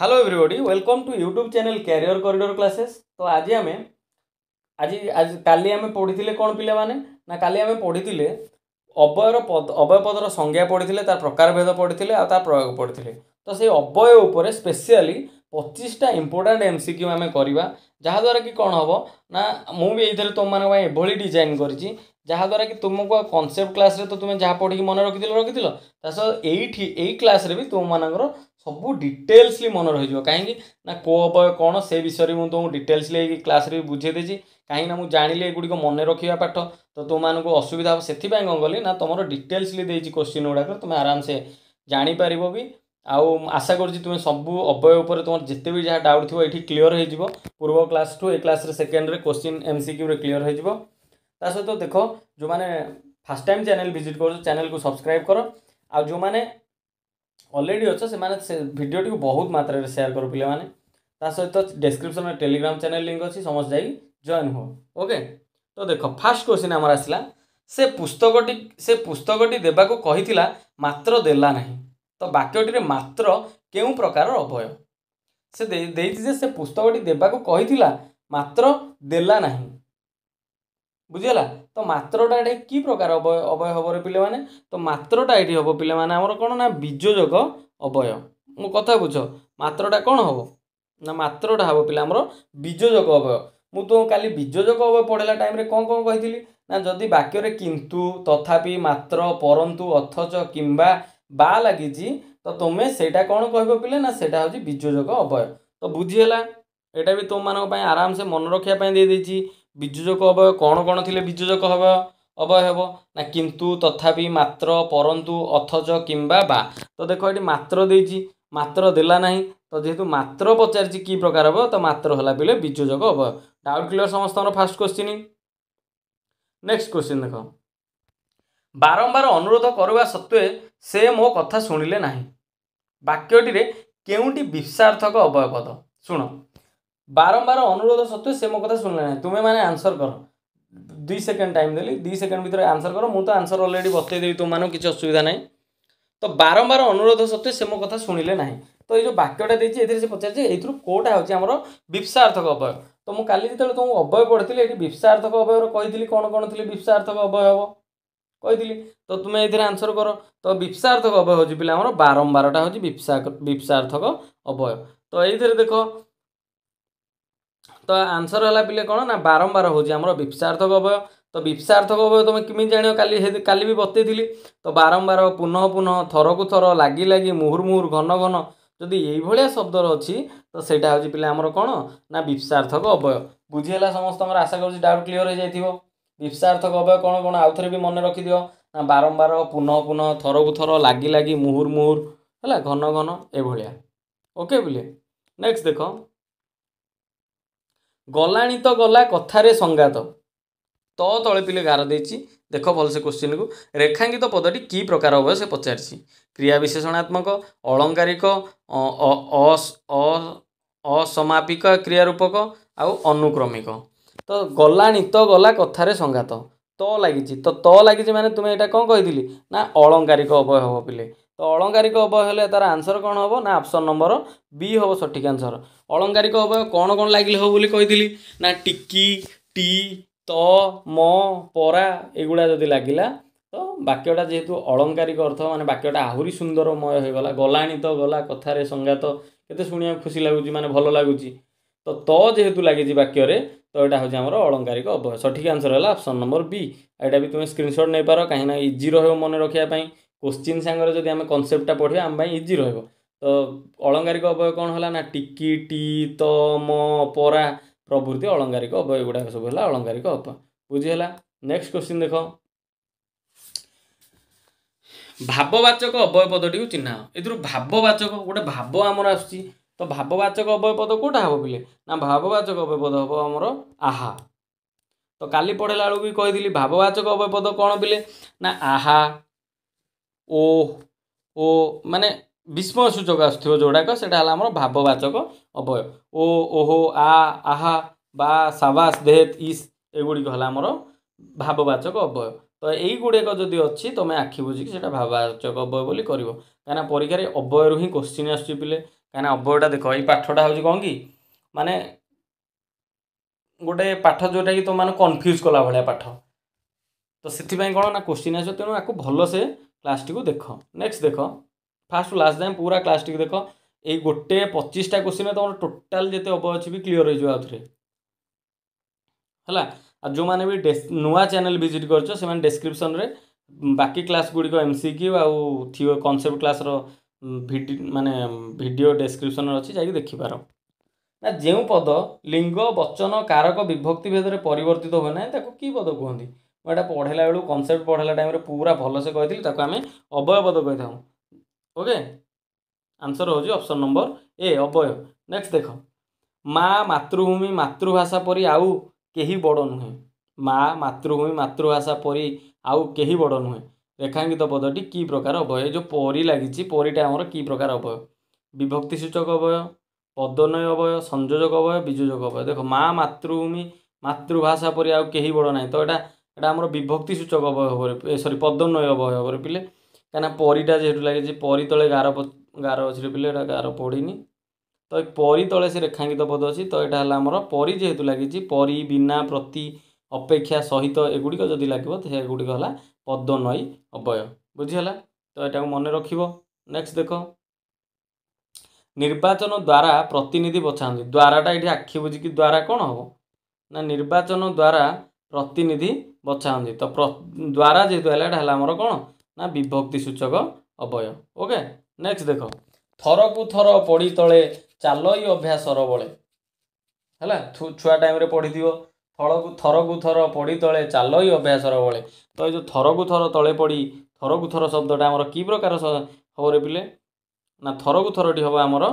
hello everybody welcome to YouTube channel career corridor classes ତ ଆଜି ଆମେ ଆଜି ଆଜି କାଲି ଆମେ ପଢ଼ିଥିଲେ କ'ଣ ପିଲାମାନେ ନା କାଲି ଆମେ ପଢ଼ିଥିଲେ ଅବୟର ପଦ ଅବୟ ପଦର ସଂଜ୍ଞା ପଢ଼ିଥିଲେ ତା'ର ପ୍ରକାରଭେଦ ପଢ଼ିଥିଲେ ଆଉ ତା ପ୍ରୟୋଗ ପଢ଼ିଥିଲେ ତ ସେଇ ଅବୟ ଉପରେ ସ୍ପେସିଆଲି ପଚିଶଟା ଇମ୍ପୋର୍ଟାଣ୍ଟ ଏମ୍ ସି କ୍ୟୁ ଆମେ କରିବା ଯାହାଦ୍ୱାରା କି କ'ଣ ହେବ ନା ମୁଁ ବି ଏଇଥିରେ ତୁମମାନଙ୍କ ପାଇଁ ଏଭଳି ଡିଜାଇନ୍ କରିଛି ଯାହାଦ୍ୱାରା କି ତୁମକୁ କନସେପ୍ଟ କ୍ଲାସ୍ରେ ତ ତୁମେ ଯାହା ପଢ଼ିକି ମନେ ରଖିଥିଲ ରଖିଥିଲ ତା ସହ ଏଇଠି ଏଇ କ୍ଲାସ୍ରେ ବି ତୁମମାନଙ୍କର ସବୁ ଡିଟେଲ୍ସଲି ମନେ ରହିଯିବ କାହିଁକି ନା କୋ ଅବୟ କ'ଣ ସେ ବିଷୟରେ ମୁଁ ତୁମକୁ ଡିଟେଲ୍ସଲି ଏଇ କ୍ଲାସ୍ରେ ବି ବୁଝେଇ ଦେଇଛି କାହିଁକିନା ମୁଁ ଜାଣିଲି ଏଗୁଡ଼ିକ ମନେ ରଖିବା ପାଠ ତ ତୁମମାନଙ୍କୁ ଅସୁବିଧା ହେବ ସେଥିପାଇଁ କ'ଣ କଲି ନା ତୁମର ଡିଟେଲ୍ସଲି ଦେଇଛି କୋଶ୍ଚିନ୍ ଗୁଡ଼ାକ ତୁମେ ଆରାମସେ ଜାଣିପାରିବ ବି ଆଉ ଆଶା କରୁଛି ତୁମେ ସବୁ ଅବୟ ଉପରେ ତୁମର ଯେତେ ବି ଯାହା ଡାଉଟ୍ ଥିବ ଏଠି କ୍ଲିଅର୍ ହେଇଯିବ ପୂର୍ବ କ୍ଲାସ୍ଠୁ ଏ କ୍ଲାସ୍ରେ ସେକେଣ୍ଡରେ କୋଶ୍ଚିନ୍ ଏମ୍ ସି କ୍ୟୁରେ କ୍ଲିଅର୍ ହେଇଯିବ ତା ସହିତ ଦେଖ ଯେଉଁମାନେ ଫାର୍ଷ୍ଟ ଟାଇମ୍ ଚ୍ୟାନେଲ୍ ଭିଜିଟ୍ କରୁଛ ଚ୍ୟାନେଲ୍କୁ ସବସ୍କ୍ରାଇବ୍ କର ଆଉ ଯେଉଁମାନେ ଅଲରେଡ଼ି ଅଛ ସେମାନେ ସେ ଭିଡ଼ିଓଟିକୁ ବହୁତ ମାତ୍ରାରେ ସେୟାର କର ପିଲାମାନେ ତା ସହିତ ଡେସ୍କ୍ରିପ୍ସନ୍ରେ ଟେଲିଗ୍ରାମ୍ ଚ୍ୟାନେଲ୍ ଲିଙ୍କ୍ ଅଛି ସମସ୍ତେ ଯାଇକି ଜଏନ୍ ହୁଅ ଓକେ ତ ଦେଖ ଫାର୍ଷ୍ଟ କ୍ୱେଶ୍ଚିନ୍ ଆମର ଆସିଲା ସେ ପୁସ୍ତକଟି ସେ ପୁସ୍ତକଟି ଦେବାକୁ କହିଥିଲା ମାତ୍ର ଦେଲା ନାହିଁ ତ ବାକ୍ୟଟିରେ ମାତ୍ର କେଉଁ ପ୍ରକାରର ଅବୟ ସେ ଦେଇଛି ଯେ ସେ ପୁସ୍ତକଟି ଦେବାକୁ କହିଥିଲା ମାତ୍ର ଦେଲା ନାହିଁ ବୁଝିଗଲା ତ ମାତ୍ରଟା ଏଠି କି ପ୍ରକାର ଅବୟ ଅବୟ ହବରେ ପିଲାମାନେ ତ ମାତ୍ରଟା ଏଠି ହେବ ପିଲାମାନେ ଆମର କ'ଣ ନା ବିଯୋଜକ ଅବୟ ମୋ କଥା ବୁଝ ମାତ୍ରଟା କ'ଣ ହେବ ନା ମାତ୍ରଟା ହେବ ପିଲା ଆମର ବୀଜଯୋଗ ଅବୟ ମୁଁ ତ କାଲି ବୀଜଯୋଗ ଅବୟ ପଢ଼ିଲା ଟାଇମ୍ରେ କ'ଣ କ'ଣ କହିଥିଲି ନା ଯଦି ବାକ୍ୟରେ କିନ୍ତୁ ତଥାପି ମାତ୍ର ପରନ୍ତୁ ଅଥଚ କିମ୍ବା ବା ଲାଗିଛି ତ ତୁମେ ସେଇଟା କ'ଣ କହିବ ପିଲେ ନା ସେଇଟା ହେଉଛି ବୀଜଯୋଗ ଅବୟ ତ ବୁଝିହେଲା ଏଇଟା ବି ତୁମମାନଙ୍କ ପାଇଁ ଆରାମସେ ମନେ ରଖିବା ପାଇଁ ଦେଇଦେଇଛି ବିଜୁଯୋଗ ଅବୟ କ'ଣ କ'ଣ ଥିଲେ ବିଜୁଯୋଗ ହେବ ଅବୟ ହେବ ନା କିନ୍ତୁ ତଥାପି ମାତ୍ର ପରନ୍ତୁ ଅଥଚ କିମ୍ବା ବା ତ ଦେଖ ଏଠି ମାତ୍ର ଦେଇଛି ମାତ୍ର ଦେଲା ନାହିଁ ତ ଯେହେତୁ ମାତ୍ର ପଚାରିଛି କି ପ୍ରକାର ହେବ ତ ମାତ୍ର ହେଲା ବେଳେ ବିଜୁଯୋଗ ଅବୟ ଡାଉଟ କ୍ଲିୟର ସମସ୍ତଙ୍କର ଫାଷ୍ଟ କ୍ୱେଶ୍ଚିନ୍ ନେକ୍ସଟ କ୍ୱେଶ୍ଚିନ୍ ଦେଖ ବାରମ୍ବାର ଅନୁରୋଧ କରିବା ସତ୍ତ୍ୱେ ସେ ମୋ କଥା ଶୁଣିଲେ ନାହିଁ ବାକ୍ୟଟିରେ କେଉଁଟି ବିଶ୍ୱାର୍ଥକ ଅବୟ ପଦ ଶୁଣ ବାରମ୍ବାର ଅନୁରୋଧ ସତ୍ତ୍ୱେ ସେ ମୋ କଥା ଶୁଣିଲେ ନାହିଁ ତୁମେମାନେ ଆନ୍ସର୍ କର ଦୁଇ ସେକେଣ୍ଡ ଟାଇମ୍ ଦେଲି ଦୁଇ ସେକେଣ୍ଡ ଭିତରେ ଆନ୍ସର୍ କର ମୁଁ ତ ଆନ୍ସର୍ ଅଲରେଡ଼ି ବତେଇ ଦେବି ତୁମମାନଙ୍କୁ କିଛି ଅସୁବିଧା ନାହିଁ ତ ବାରମ୍ବାର ଅନୁରୋଧ ସତ୍ତ୍ୱେ ସେ ମୋ କଥା ଶୁଣିଲେ ନାହିଁ ତ ଏଇ ଯେଉଁ ବାକ୍ୟଟା ଦେଇଛି ଏଥିରେ ସେ ପଚାରିଛି ଏଥିରୁ କେଉଁଟା ହେଉଛି ଆମର ବିପ୍ସାର୍ଥକ ଅବୟ ତ ମୁଁ କାଲି ଯେତେବେଳେ ତୁମକୁ ଅବୟ ପଢ଼ିଥିଲି ଏଠି ବିପ୍ସାର୍ଥକ ଅବୟର କହିଥିଲି କ'ଣ କ'ଣ ଥିଲି ବିପ୍ସାର୍ଥକ ଅବୟ ହେବ କହିଥିଲି ତ ତୁମେ ଏଥିରେ ଆନ୍ସର୍ କର ତ ବିପ୍ସାର୍ଥକ ଅବୟ ହେଉଛି ପିଲା ଆମର ବାରମ୍ବାରଟା ହେଉଛି ବିପ୍ସା ବିପ୍ସାର୍ଥକ ଅବୟ ତ ଏଇଥିରେ ଦେଖ ତ ଆନ୍ସର୍ ହେଲା ପିଲେ କ'ଣ ନା ବାରମ୍ବାର ହେଉଛି ଆମର ବିପ୍ସାର୍ଥକ ଅବୟ ତ ବିପ୍ସାର୍ଥକ ଅବୟ ତୁମେ କେମିତି ଜାଣିବ କାଲି କାଲି ବି ବତେଇଥିଲି ତ ବାରମ୍ବାର ପୁନଃ ପୁନଃ ଥରକୁ ଥର ଲାଗି ଲାଗି ମୁହୁର୍ ମୁହୁର୍ ଘନ ଘନ ଯଦି ଏଇଭଳିଆ ଶବ୍ଦର ଅଛି ତ ସେଇଟା ହେଉଛି ପିଲା ଆମର କ'ଣ ନା ବିପ୍ସାର୍ଥକ ଅବୟ ବୁଝିହେଲା ସମସ୍ତଙ୍କର ଆଶା କରୁଛି ଡାଉଟ୍ କ୍ଲିଅର୍ ହେଇଯାଇଥିବ ବିପ୍ସାର୍ଥକ ଅବୟ କ'ଣ କ'ଣ ଆଉଥରେ ବି ମନେ ରଖିଦିଅ ନା ବାରମ୍ବାର ପୁନଃ ପୁନଃ ଥରକୁ ଥର ଲାଗି ଲାଗି ମୁହୁର୍ ମୁହୁର୍ ହେଲା ଘନ ଘନ ଏଭଳିଆ ଓକେ ବୁଲେ ନେକ୍ସଟ ଦେଖ ଗଲାଣି ତ ଗଲା କଥାରେ ସଂଜ୍ଞାତ ତ ତଳେ ପିଲେ ଗାର ଦେଇଛି ଦେଖ ଭଲ ସେ କୋଶ୍ଚିନ୍କୁ ରେଖାଙ୍କିତ ପଦଟି କି ପ୍ରକାର ହେବ ସେ ପଚାରିଛି କ୍ରିୟା ବିଶେଷଣାତ୍ମକ ଅଳଙ୍କାରିକ ଅସମାପିକ କ୍ରିୟାରୂପକ ଆଉ ଅନୁକ୍ରମିକ ତ ଗଲାଣି ତ ଗଲା କଥାରେ ସଂଘାତ ତ ଲାଗିଛି ତ ତ ଲାଗିଛି ମାନେ ତୁମେ ଏଇଟା କ'ଣ କହିଥିଲି ନା ଅଳଙ୍କାରିକ ଅବୟ ହେବ ପିଲେ ତ ଅଳଙ୍କାରିକ ଅବୟ ହେଲେ ତାର ଆନ୍ସର କ'ଣ ହେବ ନା ଅପସନ୍ ନମ୍ବର ବି ହେବ ସଠିକ୍ ଆନ୍ସର ଅଳଙ୍କାରିକ ଅବୟ କ'ଣ କ'ଣ ଲାଗିଲେ ହେବ ବୋଲି କହିଥିଲି ନା ଟିକି ଟି ତ ମ ପରା ଏଗୁଡ଼ା ଯଦି ଲାଗିଲା ତ ବାକ୍ୟଟା ଯେହେତୁ ଅଳଙ୍କାରିକ ଅର୍ଥ ମାନେ ବାକ୍ୟଟା ଆହୁରି ସୁନ୍ଦରମୟ ହୋଇଗଲା ଗଲାଣି ତ ଗଲା କଥାରେ ସଂଜ୍ଞାତ କେତେ ଶୁଣିବାକୁ ଖୁସି ଲାଗୁଛି ମାନେ ଭଲ ଲାଗୁଛି ତ ତ ଯେହେତୁ ଲାଗିଛି ବାକ୍ୟରେ ତ ଏଇଟା ହେଉଛି ଆମର ଅଳଙ୍କାରିକ ଅବୟ ସଠିକ୍ ଆନ୍ସର ହେଲା ଅପସନ୍ ନମ୍ବର ବି ଏଇଟା ବି ତୁମେ ସ୍କ୍ରିନ୍ସଟ୍ ନେଇପାର କାହିଁକିନା ଇଜି ରହିବ ମନେ ରଖିବା ପାଇଁ କୋଶ୍ଚିନ୍ ସାଙ୍ଗରେ ଯଦି ଆମେ କନସେପ୍ଟଟା ପଢ଼ିବା ଆମ ପାଇଁ ଇଜି ରହିବ ତ ଅଳଙ୍କାରିକ ଅବୟ କ'ଣ ହେଲା ନା ଟିକି ଟି ତ ମ ପରା ପ୍ରଭୃତି ଅଳଙ୍କାରିକ ଅବୟ ଏଗୁଡ଼ାକ ସବୁ ହେଲା ଅଳଙ୍କାରିକ ଅବୟ ବୁଝିହେଲା ନେକ୍ସଟ କ୍ୱେଶ୍ଚିନ୍ ଦେଖ ଭାବବାଚକ ଅବୟ ପଦଟିକୁ ଚିହ୍ନା ଏଥିରୁ ଭାବବାଚକ ଗୋଟେ ଭାବ ଆମର ଆସୁଛି ତ ଭାବବାଚକ ଅବୟ ପଦ କେଉଁଟା ହେବ ପିଲେ ନା ଭାବବାଚକ ଅବୟ ପଦ ହେବ ଆମର ଆହା ତ କାଲି ପଢ଼ିଲା ବେଳକୁ ବି କହିଥିଲି ଭାବବାଚକ ଅବୟ ପଦ କ'ଣ ପିଲେ ନା ଆହା ଓ ଓ ମାନେ ବିସ୍ମୟ ଆସୁଥିବ ଯେଉଁଗୁଡ଼ାକ ସେଇଟା ହେଲା ଆମର ଭାବବାଚକ ଅବୟ ଓ ଓହୋ ଆ ଆହା ବା ସାବାସ ଦେହତ ଇସ୍ ଏଗୁଡ଼ିକ ହେଲା ଆମର ଭାବବାଚକ ଅବୟ ତ ଏଇଗୁଡ଼ିକ ଯଦି ଅଛି ତୁମେ ଆଖି ବୁଝିକି ସେଇଟା ଭାବବାଚକ ଅବୟ ବୋଲି କରିବ କାହିଁକିନା ପରୀକ୍ଷାରେ ଅବୟରୁ ହିଁ କୋଶ୍ଚିନ୍ ଆସୁଛି ପିଲେ କାହିଁକିନା ଅବୟଟା ଦେଖ ଏଇ ପାଠଟା ହେଉଛି କ'ଣ କି ମାନେ ଗୋଟେ ପାଠ ଯେଉଁଟାକି ତୁମମାନଙ୍କୁ କନଫ୍ୟୁଜ୍ କଲା ଭଳିଆ ପାଠ ତ ସେଥିପାଇଁ କ'ଣ ନା କୋଶ୍ଚିନ୍ ଆସିବ ତେଣୁ ଆକୁ ଭଲସେ କ୍ଲାସ୍ଟିକୁ ଦେଖ ନେକ୍ସଟ୍ ଦେଖ ଫାଷ୍ଟରୁ ଲାଷ୍ଟ ଯାଏଁ ପୁରା କ୍ଲାସ୍ଟିକୁ ଦେଖ ଏଇ ଗୋଟେ ପଚିଶଟା କୋଶ୍ଚିନ୍ରେ ତୁମର ଟୋଟାଲ୍ ଯେତେ ଅବ ଅଛି ବି କ୍ଲିଅର୍ ହୋଇଯିବ ଆଉଥରେ ହେଲା ଆଉ ଯେଉଁମାନେ ବି ନୂଆ ଚ୍ୟାନେଲ୍ ଭିଜିଟ୍ କରିଛ ସେମାନେ ଡେସ୍କ୍ରିପ୍ସନ୍ରେ ବାକି କ୍ଲାସ୍ ଗୁଡ଼ିକ ଏମ୍ ସି କ୍ୟୁ ଆଉ ଥିବ କନସେପ୍ଟ କ୍ଲାସ୍ର ଭିଡି ମାନେ ଭିଡ଼ିଓ ଡେସ୍କ୍ରିପସନ୍ରେ ଅଛି ଯାଇକି ଦେଖିପାର ନା ଯେଉଁ ପଦ ଲିଙ୍ଗ ବଚନ କାରକ ବିଭକ୍ତି ଭେଦରେ ପରିବର୍ତ୍ତିତ ହୁଏ ନାହିଁ ତାକୁ କି ପଦ କୁହନ୍ତି ଏଇଟା ପଢ଼ାଇଲା ବେଳକୁ କନସେପ୍ଟ ପଢ଼ାଇଲା ଟାଇମ୍ରେ ପୁରା ଭଲସେ କହିଥିଲି ତାକୁ ଆମେ ଅବୟବଦ କହିଥାଉ ଓକେ ଆନ୍ସର୍ ହେଉଛି ଅପସନ୍ ନମ୍ବର ଏ ଅବୟ ନେକ୍ସଟ ଦେଖ ମା ମାତୃଭୂମି ମାତୃଭାଷା ପରି ଆଉ କେହି ବଡ଼ ନୁହେଁ ମା ମାତୃଭୂମି ମାତୃଭାଷା ପରି ଆଉ କେହି ବଡ଼ ନୁହେଁ ରେଖାଙ୍କିତ ପଦଟି କି ପ୍ରକାର ଅବୟ ଯେଉଁ ପରି ଲାଗିଛି ପରିଟା ଆମର କି ପ୍ରକାର ଅବୟ ବିଭକ୍ତିସୂଚକ ଅବୟ ପଦନୟ ଅବୟ ସଂଯୋଜକ ଅବୟ ବିଯୋଜକ ଅବୟ ଦେଖ ମା ମାତୃଭୂମି ମାତୃଭାଷା ପରି ଆଉ କେହି ବଡ଼ ନାହିଁ ତ ଏଇଟା ଏଇଟା ଆମର ବିଭକ୍ତି ସୂଚକ ଅବୟ ଭାବରେ ଏ ସରି ପଦୋନ୍ନୟ ଅବୟ ଭାବରେ ପିଲେ କାହିଁକିନା ପରିଟା ଯେହେତୁ ଲାଗିଛି ପରି ତଳେ ଗାର ଗାର ଅଛି ରେ ପିଲେ ଏଇଟା ଗାର ପଡ଼ିନି ତ ଏ ପରି ତଳେ ସେ ରେଖାଙ୍କିତ ପଦ ଅଛି ତ ଏଇଟା ହେଲା ଆମର ପରି ଯେହେତୁ ଲାଗିଛି ପରି ବିନା ପ୍ରତି ଅପେକ୍ଷା ସହିତ ଏଗୁଡ଼ିକ ଯଦି ଲାଗିବ ତ ସେଗୁଡ଼ିକ ହେଲା ପଦୋନ୍ନୟୀ ଅବୟ ବୁଝିହେଲା ତ ଏଇଟାକୁ ମନେ ରଖିବ ନେକ୍ସଟ ଦେଖ ନିର୍ବାଚନ ଦ୍ୱାରା ପ୍ରତିନିଧି ବଛାନ୍ତି ଦ୍ୱାରାଟା ଏଇଠି ଆଖି ବୁଝିକି ଦ୍ୱାରା କ'ଣ ହେବ ନା ନିର୍ବାଚନ ଦ୍ୱାରା ପ୍ରତିନିଧି ବଛାନ୍ତି ତ ଦ୍ୱାରା ଯେହେତୁ ହେଲା ଏଇଟା ହେଲା ଆମର କ'ଣ ନା ବିଭକ୍ତି ସୂଚକ ଅବୟ ଓକେ ନେକ୍ସଟ ଦେଖ ଥରକୁ ଥର ପଢ଼ି ତଳେ ଚାଲ ଇ ଅଭ୍ୟାସର ବଳେ ହେଲା ଛୁଆ ଟାଇମ୍ରେ ପଢ଼ିଥିବ ଥଳକୁ ଥରକୁ ଥର ପଢ଼ି ତଳେ ଚାଲ ଇ ଅଭ୍ୟାସର ବଳେ ତ ଏଇ ଯେଉଁ ଥରକୁ ଥର ତଳେ ପଡ଼ି ଥରକୁ ଥର ଶବ୍ଦଟା ଆମର କି ପ୍ରକାର ହେବରେ ପିଲେ ନା ଥରକୁ ଥରଟି ହେବ ଆମର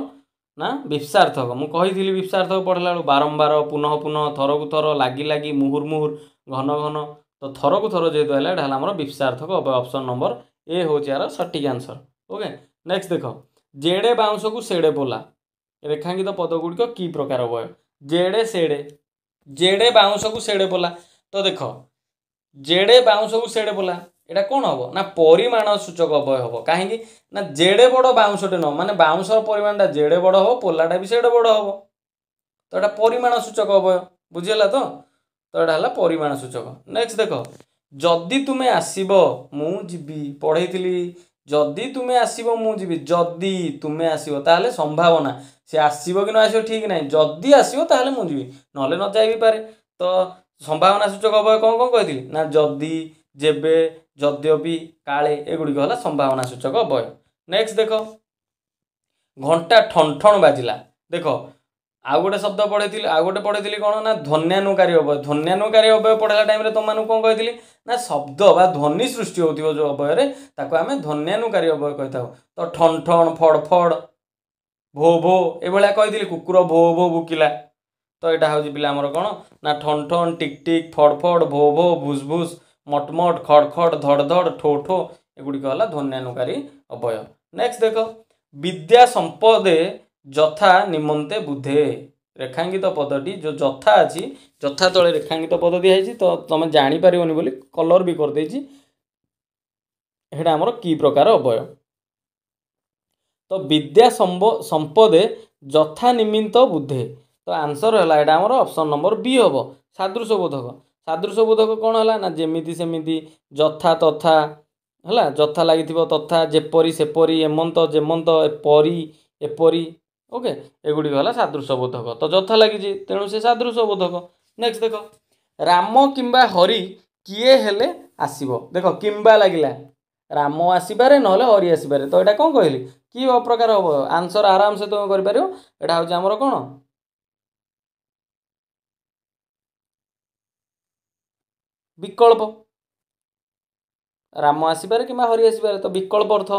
ନା ବିପ୍ସାର୍ଥକ ମୁଁ କହିଥିଲି ବିପ୍ସାର୍ଥକ ପଢ଼ିଲା ବେଳୁ ବାରମ୍ବାର ପୁନଃ ପୁନଃ ଥରକୁ ଥର ଲାଗି ଲାଗି ମୁହୁର୍ ମୁହୁର୍ ଘନ ଘନ ତ ଥରକୁ ଥର ଯେହେତୁ ହେଲା ଏଇଟା ହେଲା ଆମର ବିପ୍ସାର୍ଥକ ଅପସନ୍ ନମ୍ବର ଏ ହେଉଛି ଏହାର ସଠିକ୍ ଆନ୍ସର୍ ଓକେ ନେକ୍ସଟ ଦେଖ ଜେଡ଼େ ବାଉଁଶକୁ ସେଡ଼େ ବୋଲା ରେଖାଙ୍କିତ ପଦଗୁଡ଼ିକ କି ପ୍ରକାର ବୟ ଜେଡ଼େ ସେଡ଼େ ଜେଡ଼େ ବାଉଁଶକୁ ସେଡ଼େ ବୋଲା ତ ଦେଖ ଜେଡ଼େ ବାଉଁଶକୁ ସେଡ଼େ ବୋଲା এটা କ'ଣ ହେବ ନା ପରିମାଣ ସୂଚକ ଅବୟ ହେବ କାହିଁକି ନା ଯେଡ଼େ ବଡ଼ ବାଉଁଶଟେ ନ ମାନେ ବାଉଁଶର ପରିମାଣଟା ଯେଡ଼େ ବଡ଼ ହେବ ପୋଲାଟା ବି ସେଡ଼େ ବଡ଼ ହେବ ତ ଏଇଟା ପରିମାଣ ସୂଚକ ଅବୟ ବୁଝିହେଲା ତ ତ ଏଇଟା ହେଲା ପରିମାଣ ସୂଚକ ନେକ୍ସଟ ଦେଖ ଯଦି ତୁମେ ଆସିବ ମୁଁ ଯିବି ପଢ଼େଇଥିଲି ଯଦି ତୁମେ ଆସିବ ମୁଁ ଯିବି ଯଦି ତୁମେ ଆସିବ ତାହେଲେ ସମ୍ଭାବନା ସେ ଆସିବ କି ନ ଆସିବ ଠିକ୍ ନାହିଁ ଯଦି ଆସିବ ତାହେଲେ ମୁଁ ଯିବି ନହେଲେ ନ ଯାଇ ବି ପାରେ ତ ସମ୍ଭାବନା ସୂଚକ ଅବୟ କ'ଣ କ'ଣ କହିଥିଲି ନା ଯଦି ଯେବେ ଯଦ୍ୟପି କାଳେ ଏଗୁଡ଼ିକ ହେଲା ସମ୍ଭାବନା ସୂଚକ ବୟ ନେକ୍ସଟ ଦେଖ ଘଣ୍ଟା ଠଣ ଠଣ ବାଜିଲା ଦେଖ ଆଉ ଗୋଟେ ଶବ୍ଦ ପଢ଼େଇଥିଲି ଆଉ ଗୋଟେ ପଢ଼େଇଥିଲି କ'ଣ ନା ଧ୍ୱନ୍ୟାନୁକାରୀ ଅବୟ ଧ୍ୱନ୍ୟାନୁକାରୀ ଅବୟ ପଢ଼େଇଲା ଟାଇମ୍ରେ ତୁମମାନଙ୍କୁ କ'ଣ କହିଥିଲି ନା ଶବ୍ଦ ବା ଧ୍ୱନି ସୃଷ୍ଟି ହେଉଥିବ ଯେଉଁ ଅବୟରେ ତାକୁ ଆମେ ଧ୍ୱନ୍ୟାନୁକାରୀ ଅବୟ କହିଥାଉ ତ ଠଣ ଠଣ ଫଡ଼ ଫଡ଼ ଭୋ ଭୋ ଏଭଳିଆ କହିଥିଲି କୁକୁର ଭୋ ଭୋ ଭୁକିଲା ତ ଏଇଟା ହେଉଛି ପିଲା ଆମର କ'ଣ ନା ଠଣ ଠଣ ଟିକ୍ ଟିକ୍ ଫଡ଼ ଫଡ଼ ଭୋ ଭୋ ଭୁସ୍ ଭୁସ୍ ମଟମଟ ଖଡ଼ଖଡ଼ ଧଡ଼ଧଡ଼ ଠୋ ଠୋ ଏଗୁଡ଼ିକ ହେଲା ଧ୍ୱନ୍ୟାନୁକାରୀ ଅବୟ ନେକ୍ସଟ ଦେଖ ବିଦ୍ୟା ସମ୍ପଦେ ଯଥା ନିମନ୍ତେ ବୁଧେ ରେଖାଙ୍କିତ ପଦଟି ଯେଉଁ ଯଥା ଅଛି ଯଥା ତଳେ ରେଖାଙ୍କିତ ପଦ ଦିଆହେଇଛି ତ ତୁମେ ଜାଣିପାରିବନି ବୋଲି କଲର୍ ବି କରିଦେଇଛି ସେଇଟା ଆମର କି ପ୍ରକାର ଅବୟ ତ ବିଦ୍ୟା ସମ୍ପଦେ ଯଥା ନିମିତ୍ତ ବୁଧେ ତ ଆନ୍ସର୍ ହେଲା ଏଇଟା ଆମର ଅପସନ୍ ନମ୍ବର ବି ହେବ ସାଦୃଶ୍ୟବୋଧକ ସାଦୃଶ୍ୟ ବୋଧକ କ'ଣ ହେଲା ନା ଯେମିତି ସେମିତି ଯଥା ତଥା ହେଲା ଯଥା ଲାଗିଥିବ ତଥା ଯେପରି ସେପରି ଏମନ୍ତ ଯେମନ୍ତ ପରି ଏପରି ଓକେ ଏଗୁଡ଼ିକ ହେଲା ସାଦୃଶ୍ୟ ବୋଧକ ତ ଯଥା ଲାଗିଛି ତେଣୁ ସେ ସାଦୃଶ୍ୟ ବୋଧକ ନେକ୍ସଟ ଦେଖ ରାମ କିମ୍ବା ହରି କିଏ ହେଲେ ଆସିବ ଦେଖ କିମ୍ବା ଲାଗିଲା ରାମ ଆସିପାରେ ନହେଲେ ହରି ଆସିପାରେ ତ ଏଇଟା କ'ଣ କହିଲି କି ପ୍ରକାର ହେବ ଆନ୍ସର ଆରାମସେ ତୁମେ କରିପାରିବ ଏଇଟା ହେଉଛି ଆମର କ'ଣ ବିକଳ୍ପ ରାମ ଆସିବାରେ କିମ୍ବା ହରି ଆସିବାରେ ତ ବିକଳ୍ପ ଅର୍ଥ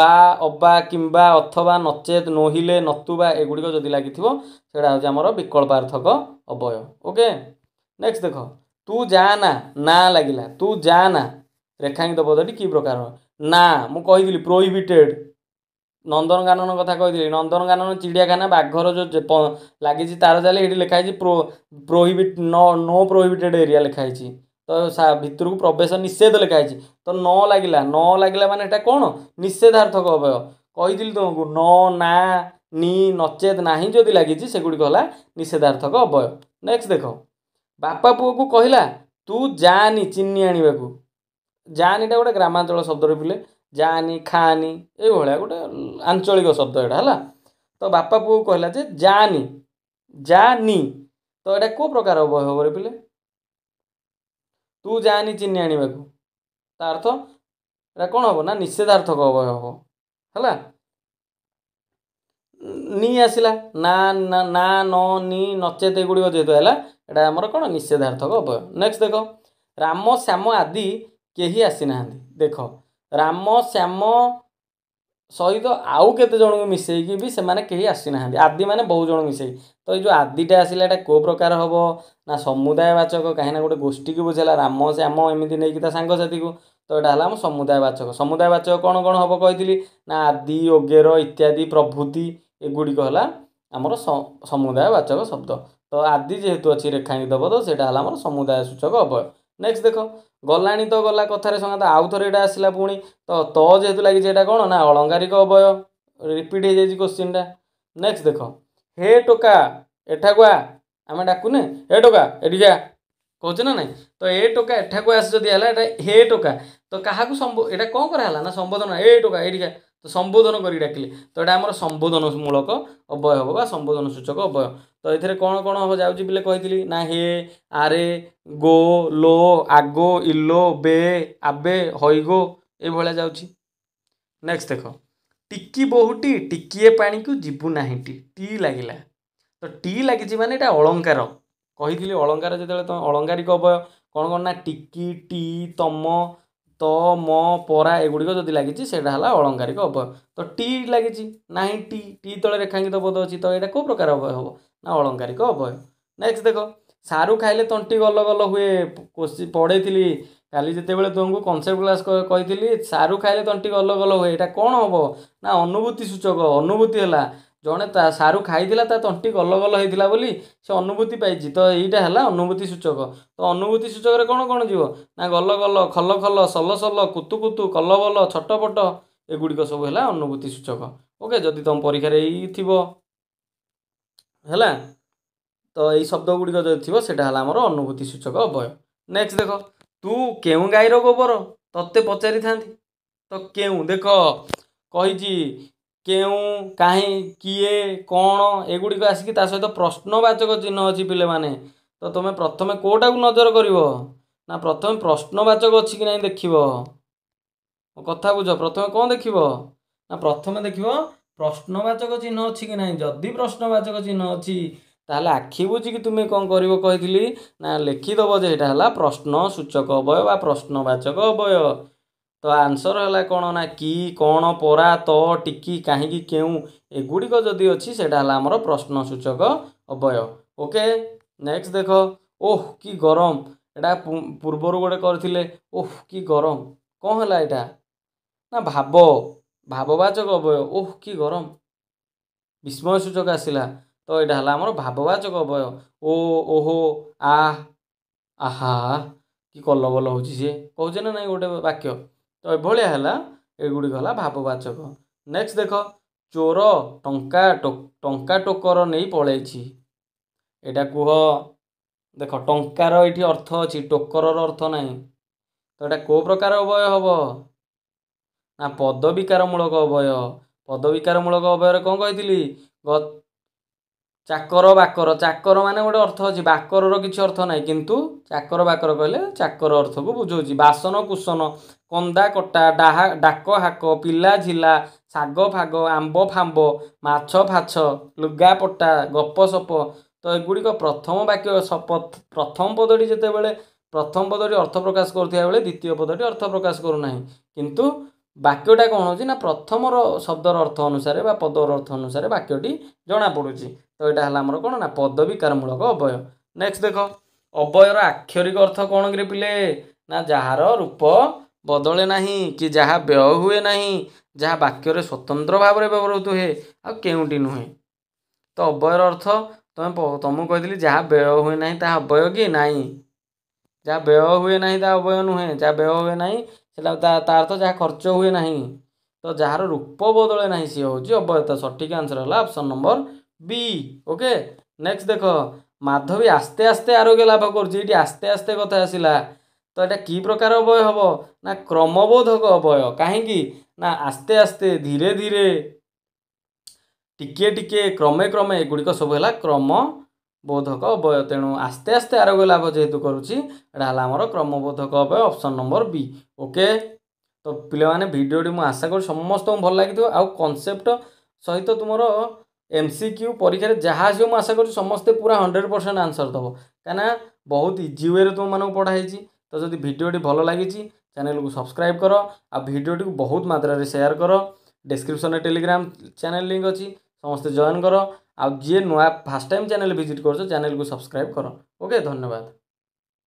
ବା ଅବା କିମ୍ବା ଅଥବା ନଚେତ୍ ନୋହିଲେ ନତୁବା ଏଗୁଡ଼ିକ ଯଦି ଲାଗିଥିବ ସେଇଟା ହେଉଛି ଆମର ବିକଳ୍ପାର୍ଥକ ଅବୟ ଓକେ ନେକ୍ସଟ ଦେଖ ତୁ ଯା ନା ନା ଲାଗିଲା ତୁ ଯା ନା ରେଖାଙ୍କିତ ପଦଟି କି ପ୍ରକାର ନା ମୁଁ କହିଥିଲି ପ୍ରୋହିବିଟେଡ୍ ନନ୍ଦନକାନନ କଥା କହିଥିଲି ନନ୍ଦନକାନନ ଚିଡ଼ିଆଖାନା ବାଘର ଯେଉଁ ଲାଗିଛି ତାର ଜାଲି ଏଠି ଲେଖା ହେଇଛି pro prohibit no prohibited area ଲେଖା ହେଇଛି ତ ଭିତରକୁ ପ୍ରବେଶ ନିଷେଧ ଲେଖା ହେଇଛି ତ ନ ଲାଗିଲା ନ ଲାଗିଲା ମାନେ ଏଇଟା କ'ଣ ନିଷେଧାର୍ଥକ ଅବୟ କହିଥିଲି ତୁମକୁ ନ ନା ନି ନଚେତ୍ ନାହିଁ ଯଦି ଲାଗିଛି ସେଗୁଡ଼ିକ ହେଲା ନିଷେଧାର୍ଥକ ଅବୟ ନେକ୍ସଟ ଦେଖ ବାପା ପୁଅକୁ କହିଲା ତୁ ଯାନି ଚିନି ଆଣିବାକୁ ଯାନିଟା ଗୋଟେ ଗ୍ରାମାଞ୍ଚଳ ଶବ୍ଦରେ ବୁଲେ ଯାନି ଖାନି ଏଇଭଳିଆ ଗୋଟେ ଆଞ୍ଚଳିକ ଶବ୍ଦ ଏଇଟା ହେଲା ତ ବାପା ପୁଅକୁ କହିଲା ଯେ ଯାନି ଯାନି ତ ଏଇଟା କେଉଁ ପ୍ରକାର ଅବୟ ଭାବରେ ପିଲେ ତୁ ଯାଆନି ଚିନି ଆଣିବାକୁ ତା ଅର୍ଥ ଏଇଟା କ'ଣ ହେବ ନା ନିଷେଧାର୍ଥକ ହେବ ହେବ ହେଲା ନି ଆସିଲା ନା ନା ନ ନି ନଚେତ ଏଗୁଡ଼ିକ ଯେହେତୁ ହେଲା ଏଇଟା ଆମର କ'ଣ ନିଷେଧାର୍ଥକ ହେବ ନେକ୍ସଟ ଦେଖ ରାମ ଶ୍ୟାମ ଆଦି କେହି ଆସିନାହାନ୍ତି ଦେଖ ରାମ ଶ୍ୟାମ ସହିତ ଆଉ କେତେ ଜଣଙ୍କୁ ମିଶେଇକି ବି ସେମାନେ କେହି ଆସିନାହାନ୍ତି ଆଦି ମାନେ ବହୁ ଜଣ ମିଶେଇ ତ ଏଇ ଯେଉଁ ଆଦିଟା ଆସିଲା ଏଇଟା କେଉଁ ପ୍ରକାର ହେବ ନା ସମୁଦାୟବାଚକ କାହିଁକି ନା ଗୋଟେ ଗୋଷ୍ଠୀକି ବୁଝେଇଲା ରାମ ସେ ଆମ ଏମିତି ନେଇକି ତା ସାଙ୍ଗସାଥିକୁ ତ ଏଇଟା ହେଲା ଆମ ସମୁଦାୟବାଚକ ସମୁଦାୟବାଚକ କ'ଣ କ'ଣ ହେବ କହିଥିଲି ନା ଆଦି ଓଗେର ଇତ୍ୟାଦି ପ୍ରଭୃତି ଏଗୁଡ଼ିକ ହେଲା ଆମର ସମୁଦାୟବାଚକ ଶବ୍ଦ ତ ଆଦି ଯେହେତୁ ଅଛି ରେଖାଙ୍କିତ ତ ସେଇଟା ହେଲା ଆମର ସମୁଦାୟ ସୂଚକ ଅବୟ ନେକ୍ସଟ ଦେଖ ଗଲାଣି ତ ଗଲା କଥାରେ ସଙ୍ଗେ ଆଉ ଥରେ ଏଇଟା ଆସିଲା ପୁଣି ତ ତ ଯେହେତୁ ଲାଗିଛି ଏଇଟା କ'ଣ ନା ଅଳଙ୍କାରିକ ଅବୟ ରିପିଟ୍ ହେଇଯାଇଛି କୋଶ୍ଚିନ୍ଟା ନେକ୍ସଟ ଦେଖ ହେ ଟୋକା ଏଠାକୁ ଆ ଆମେ ଡାକୁନେ ହେ ଟୋକା ଏଠିକି ଆ କହୁଛୁ ନା ନାହିଁ ତ ଏ ଟୋକା ଏଠାକୁ ଆସି ଯଦି ହେଲା ଏଇଟା ହେ ଟୋକା ତ କାହାକୁ ସମ୍ବୋ ଏଇଟା କ'ଣ କରାହେଲା ନା ସମ୍ବୋଧନ ଏ ଟୋକା ଏଇଠିକା ତ ସମ୍ବୋଧନ କରି ଡାକିଲେ ତ ଏଇଟା ଆମର ସମ୍ବୋଧନ ମୂଳକ ଅବୟ ହେବ ବା ସମ୍ବୋଧନ ସୂଚକ ଅବୟ ତ ଏଥିରେ କ'ଣ କ'ଣ ହେବ ଯାଉଛି ବୋଲେ କହିଥିଲି ନା ହେ ଆରେ ଗୋ ଲୋ ଆଗୋ ଇଲୋ ବେ ଆବେ ହୈଗୋ ଏଇଭଳିଆ ଯାଉଛି ନେକ୍ସଟ ଦେଖ ଟିକି ବୋହୁଟି ଟିକିଏ ପାଣିକୁ ଯିବୁ ନାହିଁ ଟି ଟି ଲାଗିଲା ତ ଟି ଲାଗିଛି ମାନେ ଏଇଟା ଅଳଙ୍କାର କହିଥିଲି ଅଳଙ୍କାର ଯେତେବେଳେ ତ ଅଳଙ୍କାରିକ ଅବୟ କ'ଣ କ'ଣ ନା ଟିକି ଟି ତମ ତ ମ ପରା ଏଗୁଡ଼ିକ ଯଦି ଲାଗିଛି ସେଇଟା ହେଲା ଅଳଙ୍କାରିକ ଅବୟ ତ ଟି ଲାଗିଛି ନାହିଁ ଟି ଟି ତଳେ ରେଖାଙ୍କିତ ପଦ ଅଛି ତ ଏଇଟା କେଉଁ ପ୍ରକାର ଅବୟ ହେବ ନା ଅଳଙ୍କାରିକ ଅବୟ ନେକ୍ସଟ୍ ଦେଖ ସାରୁ ଖାଇଲେ ତଣ୍ଟି ଗଲ ଗଲ ହୁଏ କୋଶି ପଢ଼େଇଥିଲି କାଲି ଯେତେବେଳେ ତୁମକୁ କନସେପ୍ଟ କ୍ଲାସ୍ କହିଥିଲି ସାରୁ ଖାଇଲେ ତଣ୍ଟି ଗଲ ଗଲ ହୁଏ ଏଇଟା କ'ଣ ହେବ ନା ଅନୁଭୂତି ସୂଚକ ଅନୁଭୂତି ହେଲା ଜଣେ ତା ସାରୁ ଖାଇଥିଲା ତା ତଣ୍ଟି ଗଲ ଗଲ ହେଇଥିଲା ବୋଲି ସେ ଅନୁଭୂତି ପାଇଛି ତ ଏଇଟା ହେଲା ଅନୁଭୂତି ସୂଚକ ତ ଅନୁଭୂତି ସୂଚକରେ କ'ଣ କ'ଣ ଯିବ ନା ଗଲ ଗଲ ଖଲ ଖଲ ସଲ ସଲ କୁତୁ କୁତୁ କଲବଲ ଛଟପଟ ଏଗୁଡ଼ିକ ସବୁ ହେଲା ଅନୁଭୂତି ସୂଚକ ଓକେ ଯଦି ତମ ପରୀକ୍ଷାରେ ଏଇ ଥିବ ହେଲା ତ ଏଇ ଶବ୍ଦ ଗୁଡ଼ିକ ଯଦି ଥିବ ସେଇଟା ହେଲା ଆମର ଅନୁଭୂତି ସୂଚକ ଅବୟ ନେକ୍ସଟ ଦେଖ ତୁ କେଉଁ ଗାଈର ଗୋବର ତତେ ପଚାରିଥାନ୍ତି ତ କେଉଁ ଦେଖ କହିଛି କେଉଁ କାହିଁ କିଏ କ'ଣ ଏଗୁଡ଼ିକ ଆସିକି ତା ସହିତ ପ୍ରଶ୍ନବାଚକ ଚିହ୍ନ ଅଛି ପିଲାମାନେ ତ ତୁମେ ପ୍ରଥମେ କେଉଁଟାକୁ ନଜର କରିବ ନା ପ୍ରଥମେ ପ୍ରଶ୍ନବାଚକ ଅଛି କି ନାହିଁ ଦେଖିବ କଥା ବୁଝ ପ୍ରଥମେ କ'ଣ ଦେଖିବ ନା ପ୍ରଥମେ ଦେଖିବ ପ୍ରଶ୍ନବାଚକ ଚିହ୍ନ ଅଛି କି ନାହିଁ ଯଦି ପ୍ରଶ୍ନବାଚକ ଚିହ୍ନ ଅଛି ତାହେଲେ ଆଖି ବୁଝିକି ତୁମେ କ'ଣ କରିବ କହିଥିଲି ନା ଲେଖିଦେବ ଯେ ଏଇଟା ହେଲା ପ୍ରଶ୍ନ ସୂଚକ ଅବୟ ବା ପ୍ରଶ୍ନବାଚକ ଅବୟ ତ ଆନ୍ସର ହେଲା କ'ଣ ନା କି କ'ଣ ପରା ତ ଟିକି କାହିଁକି କେଉଁ ଏଗୁଡ଼ିକ ଯଦି ଅଛି ସେଇଟା ହେଲା ଆମର ପ୍ରଶ୍ନ ସୂଚକ ଅବୟ ଓକେ ନେକ୍ସଟ ଦେଖ ଓହ୍ କି ଗରମ ଏଇଟା ପୂର୍ବରୁ ଗୋଟେ କରିଥିଲେ ଓହ୍ କି ଗରମ କ'ଣ ହେଲା ଏଇଟା ନା ଭାବ ଭାବବାଚକ ଅବୟ ଓହ୍ କି ଗରମ ବିସ୍ମୟ ସୂଚକ ଆସିଲା ତ ଏଇଟା ହେଲା ଆମର ଭାବବାଚକ ଅବୟ ଓ ଓହୋ ଆ ଆହା କି କଲବଲ ହେଉଛି ସିଏ କହୁଛି ନା ନାହିଁ ଗୋଟେ ବାକ୍ୟ ଏଭଳିଆ ହେଲା ଏଗୁଡ଼ିକ ହେଲା ଭାବବାଚକ ନେକ୍ସଟ ଦେଖ ଚୋର ଟଙ୍କା ଟଙ୍କା ଟୋକର ନେଇ ପଳେଇଛି ଏଇଟା କୁହ ଦେଖ ଟଙ୍କାର ଏଇଠି ଅର୍ଥ ଅଛି ଟୋକରର ଅର୍ଥ ନାହିଁ ତ ଏଇଟା କେଉଁ ପ୍ରକାର ଅବୟ ହେବ ନା ପଦବିକାରମୂଳକ ଅବୟ ପଦବିକାରମୂଳକ ଅବୟରେ କ'ଣ କହିଥିଲି ଚାକର ବାକର ଚାକର ମାନେ ଗୋଟେ ଅର୍ଥ ଅଛି ବାକରର କିଛି ଅର୍ଥ ନାହିଁ କିନ୍ତୁ ଚାକର ବାକର କହିଲେ ଚାକର ଅର୍ଥକୁ ବୁଝାଉଛି ବାସନ କୁସନ କନ୍ଦାକଟା ଡାହା ଡାକ ହାକ ପିଲାଝିଲା ଶାଗ ଫାଗ ଆମ୍ବ ଫାମ୍ବ ମାଛ ଫାଛ ଲୁଗାପଟା ଗପସପ ତ ଏଗୁଡ଼ିକ ପ୍ରଥମ ବାକ୍ୟ ପ୍ରଥମ ପଦଟି ଯେତେବେଳେ ପ୍ରଥମ ପଦଟି ଅର୍ଥ ପ୍ରକାଶ କରୁଥିବା ବେଳେ ଦ୍ୱିତୀୟ ପଦଟି ଅର୍ଥ ପ୍ରକାଶ କରୁନାହିଁ କିନ୍ତୁ ବାକ୍ୟଟା କ'ଣ ହେଉଛି ନା ପ୍ରଥମର ଶବ୍ଦର ଅର୍ଥ ଅନୁସାରେ ବା ପଦର ଅର୍ଥ ଅନୁସାରେ ବାକ୍ୟଟି ଜଣାପଡ଼ୁଛି ତ ଏଇଟା ହେଲା ଆମର କ'ଣ ନା ମୂଳକ ଅବୟ ନେକ୍ସଟ ଦେଖ ଅବୟର ଆକ୍ଷରିକ ଅର୍ଥ କ'ଣ କିରେ ପିଲେ ନା ଯାହାର ରୂପ ବଦଳେ ନାହିଁ କି ଯାହା ବ୍ୟୟ ହୁଏ ନାହିଁ ଯାହା ବାକ୍ୟରେ ସ୍ୱତନ୍ତ୍ର ଭାବରେ ବ୍ୟବହୃତ ହୁଏ ଆଉ କେଉଁଠି ନୁହେଁ ତ ଅବ୍ୟୟର ଅର୍ଥ ତୁମେ ତୁମକୁ କହିଥିଲି ଯାହା ବ୍ୟୟ ହୁଏ ନାହିଁ ତାହା ଅବ୍ୟୟ କି ନାହିଁ ଯାହା ବ୍ୟୟ ହୁଏ ନାହିଁ ତାହା ଅବ୍ୟୟ ନୁହେଁ ଯାହା ବ୍ୟୟ ହୁଏ ନାହିଁ ସେଟା ତା ତା'ର ତ ଯାହା ଖର୍ଚ୍ଚ ହୁଏ ନାହିଁ ତ ଯାହାର ରୂପ ବଦଳେ ନାହିଁ ସିଏ ହେଉଛି ଅବ୍ୟୟତା ସଠିକ୍ ଆନ୍ସର୍ ହେଲା option number B okay next ଦେଖ ମାଧବୀ ଆସ୍ତେ ଆସ୍ତେ ଆରୋଗ୍ୟ ଲାଭ କରୁଛି ଏଇଠି ଆସ୍ତେ ଆସ୍ତେ କଥା ଆସିଲା ତ ଏଇଟା କି ପ୍ରକାର ଅବୟ ହେବ ନା କ୍ରମବୋଧକ ଅବୟ କାହିଁକି ନା ଆସ୍ତେ ଆସ୍ତେ ଧୀରେ ଧୀରେ ଟିକିଏ ଟିକିଏ କ୍ରମେ କ୍ରମେ ଏଗୁଡ଼ିକ ସବୁ ହେଲା କ୍ରମବୋଧକ ଅବୟ ତେଣୁ ଆସ୍ତେ ଆସ୍ତେ ଆରୋଗ୍ୟ ଲାଭ ଯେହେତୁ କରୁଛି ଏଇଟା ହେଲା ଆମର କ୍ରମବୋଧକ ଅବୟ ଅପସନ୍ ନମ୍ବର ବି ଓକେ ତ ପିଲାମାନେ ଭିଡ଼ିଓଟି ମୁଁ ଆଶା କରୁଛି ସମସ୍ତଙ୍କୁ ଭଲ ଲାଗିଥିବ ଆଉ କନସେପ୍ଟ ସହିତ ତୁମର ଏମ୍ ସି କ୍ୟୁ ପରୀକ୍ଷାରେ ଯାହା ଆସିବ ମୁଁ ଆଶା କରୁଛି ସମସ୍ତେ ପୁରା ହଣ୍ଡ୍ରେଡ଼ ପରସେଣ୍ଟ ଆନ୍ସର୍ ଦେବ କାହିଁକିନା ବହୁତ ଇଜି ୱେରେ ତୁମମାନଙ୍କୁ ପଢ଼ା ହେଇଛି ତ ଯଦି ଭିଡ଼ିଓଟି ଭଲ ଲାଗିଛି ଚ୍ୟାନେଲକୁ ସବସ୍କ୍ରାଇବ୍ କର ଆଉ ଭିଡ଼ିଓଟିକୁ ବହୁତ ମାତ୍ରାରେ ସେୟାର କର ଡେସ୍କ୍ରିପସନ୍ରେ ଟେଲିଗ୍ରାମ ଚ୍ୟାନେଲ୍ ଲିଙ୍କ୍ ଅଛି ସମସ୍ତେ ଜଏନ୍ କର ଆଉ ଯିଏ ନୂଆ ଫାର୍ଷ୍ଟ ଟାଇମ୍ ଚ୍ୟାନେଲ୍ ଭିଜିଟ୍ କରୁଛ ଚ୍ୟାନେଲ୍କୁ ସବସ୍କ୍ରାଇବ୍ କର ଓକେ ଧନ୍ୟବାଦ